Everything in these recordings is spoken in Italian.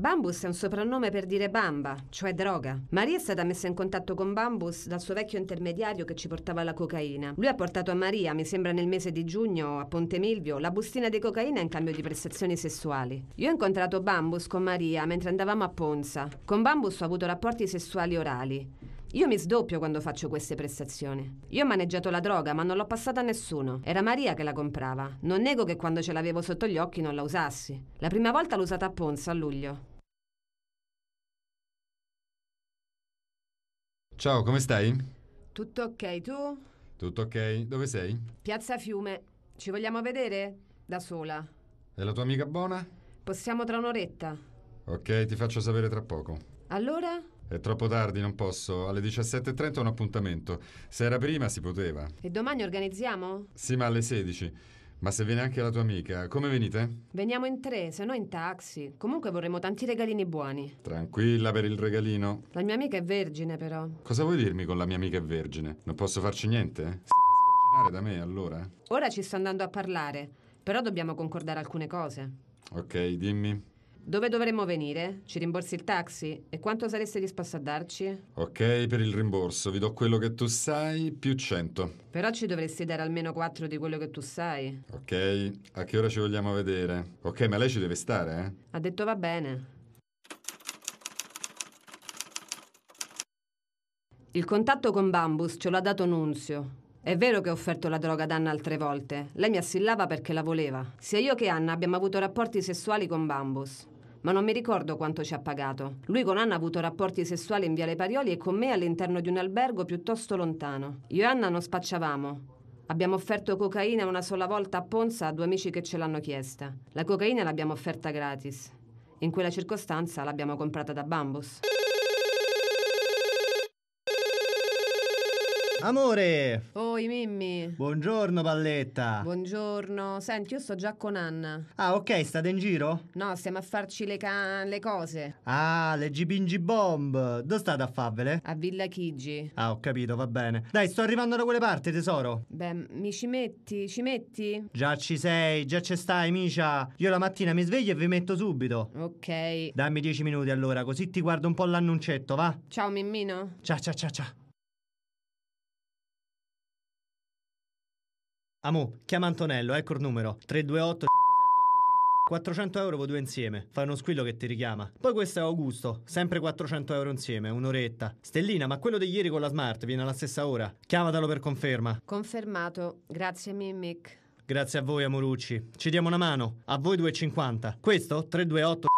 Bambus è un soprannome per dire bamba, cioè droga. Maria è stata messa in contatto con Bambus dal suo vecchio intermediario che ci portava la cocaina. Lui ha portato a Maria, mi sembra nel mese di giugno, a Ponte Milvio, la bustina di cocaina in cambio di prestazioni sessuali. Io ho incontrato Bambus con Maria mentre andavamo a Ponza. Con Bambus ho avuto rapporti sessuali orali. Io mi sdoppio quando faccio queste prestazioni. Io ho maneggiato la droga, ma non l'ho passata a nessuno. Era Maria che la comprava. Non nego che quando ce l'avevo sotto gli occhi non la usassi. La prima volta l'ho usata a Ponza a luglio. Ciao, come stai? Tutto ok, tu? Tutto ok, dove sei? Piazza Fiume. Ci vogliamo vedere? Da sola. E la tua amica buona? Possiamo tra un'oretta. Ok, ti faccio sapere tra poco. Allora? È troppo tardi, non posso. Alle 17.30 ho un appuntamento. Se era prima si poteva. E domani organizziamo? Sì, ma alle 16. Ma se viene anche la tua amica, come venite? Veniamo in tre, se no in taxi. Comunque vorremmo tanti regalini buoni. Tranquilla per il regalino. La mia amica è vergine, però. Cosa vuoi dirmi con la mia amica è vergine? Non posso farci niente? Si fa sverginare da me, allora? Ora ci sto andando a parlare, però dobbiamo concordare alcune cose. Ok, dimmi. Dove dovremmo venire? Ci rimborsi il taxi? E quanto saresti disposto a darci? Ok, per il rimborso vi do quello che tu sai più 100. Però ci dovresti dare almeno 4 di quello che tu sai. Ok, a che ora ci vogliamo vedere? Ok, ma lei ci deve stare, eh? Ha detto va bene. Il contatto con Bambus ce l'ha dato Nunzio. È vero che ho offerto la droga ad Anna altre volte. Lei mi assillava perché la voleva. Sia io che Anna abbiamo avuto rapporti sessuali con Bambus ma non mi ricordo quanto ci ha pagato. Lui con Anna ha avuto rapporti sessuali in Viale Parioli e con me all'interno di un albergo piuttosto lontano. Io e Anna non spacciavamo. Abbiamo offerto cocaina una sola volta a Ponza a due amici che ce l'hanno chiesta. La cocaina l'abbiamo offerta gratis. In quella circostanza l'abbiamo comprata da Bambus. Amore! Oi Mimmi! Buongiorno Palletta! Buongiorno, senti io sto già con Anna. Ah ok, state in giro? No, stiamo a farci le, can... le cose. Ah, le gibingi bomb! Dove state a farvele? A Villa Chigi. Ah ho capito, va bene. Dai, sto arrivando da quelle parti tesoro. Beh, mi ci metti? Ci metti? Già ci sei, già ci stai micia. Io la mattina mi sveglio e vi metto subito. Ok. Dammi dieci minuti allora, così ti guardo un po' l'annuncetto, va? Ciao Mimmino. Ciao ciao ciao ciao. Amu, chiama Antonello, ecco il numero. 328 400 euro voi due insieme. Fai uno squillo che ti richiama. Poi questo è Augusto, sempre 400 euro insieme, un'oretta. Stellina, ma quello di ieri con la Smart viene alla stessa ora. Chiamatelo per conferma. Confermato. Grazie Mimic. Grazie a voi, Amorucci. Ci diamo una mano. A voi 2,50. Questo 328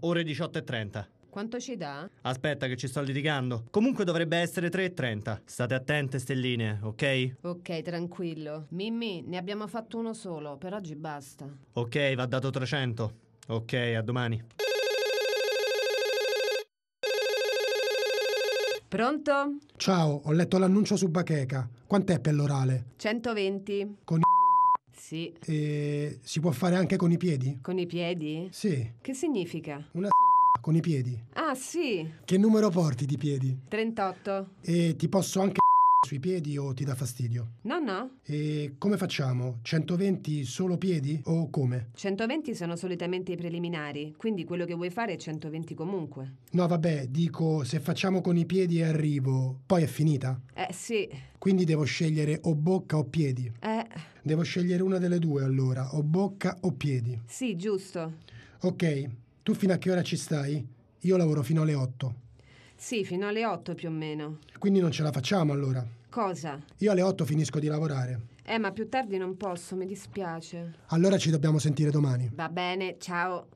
ore 18 e 30. Quanto ci dà? Aspetta che ci sto litigando. Comunque dovrebbe essere 3.30. State attente, stelline, ok? Ok, tranquillo. Mimmi, ne abbiamo fatto uno solo, per oggi basta. Ok, va dato 300. Ok, a domani. Pronto? Ciao, ho letto l'annuncio su Bacheca. Quant'è per l'orale? 120. Con i... Sì. E si può fare anche con i piedi? Con i piedi? Sì. Che significa? Una con i piedi. Ah, sì. Che numero porti di piedi? 38. E ti posso anche sui piedi o ti dà fastidio? No, no. E come facciamo? 120 solo piedi o come? 120 sono solitamente i preliminari, quindi quello che vuoi fare è 120 comunque. No, vabbè, dico, se facciamo con i piedi e arrivo, poi è finita? Eh, sì. Quindi devo scegliere o bocca o piedi? Eh. Devo scegliere una delle due allora, o bocca o piedi? Sì, giusto. Ok, tu fino a che ora ci stai? Io lavoro fino alle 8. Sì, fino alle 8 più o meno. Quindi non ce la facciamo allora. Cosa? Io alle 8 finisco di lavorare. Eh, ma più tardi non posso, mi dispiace. Allora ci dobbiamo sentire domani. Va bene, ciao.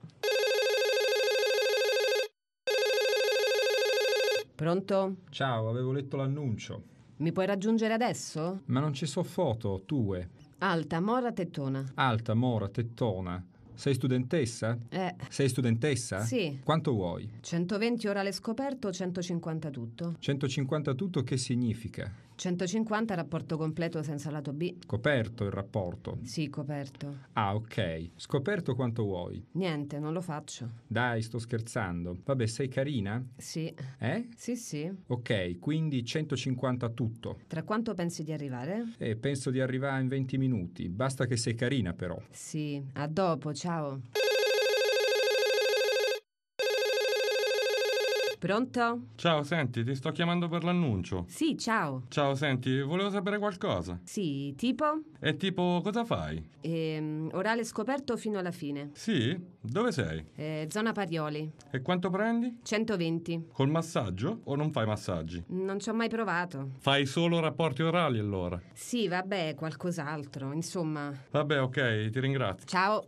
Pronto? Ciao, avevo letto l'annuncio. Mi puoi raggiungere adesso? Ma non ci so foto, tue. Alta, mora, tettona. Alta, mora, tettona. Sei studentessa? Eh. Sei studentessa? Sì. Quanto vuoi? 120 orale scoperto, 150 tutto. 150 tutto che significa? 150 rapporto completo senza lato B. Coperto il rapporto? Sì, coperto. Ah, ok. Scoperto quanto vuoi. Niente, non lo faccio. Dai, sto scherzando. Vabbè, sei carina? Sì. Eh? Sì, sì. Ok, quindi 150 tutto. Tra quanto pensi di arrivare? Eh, penso di arrivare in 20 minuti. Basta che sei carina, però. Sì, a dopo, ciao. Pronto? Ciao, senti, ti sto chiamando per l'annuncio. Sì, ciao. Ciao, senti, volevo sapere qualcosa. Sì, tipo? E tipo, cosa fai? Ehm, orale scoperto fino alla fine. Sì? Dove sei? Eh, zona Parioli. E quanto prendi? 120. Col massaggio o non fai massaggi? Non ci ho mai provato. Fai solo rapporti orali allora? Sì, vabbè, qualcos'altro, insomma. Vabbè, ok, ti ringrazio. Ciao.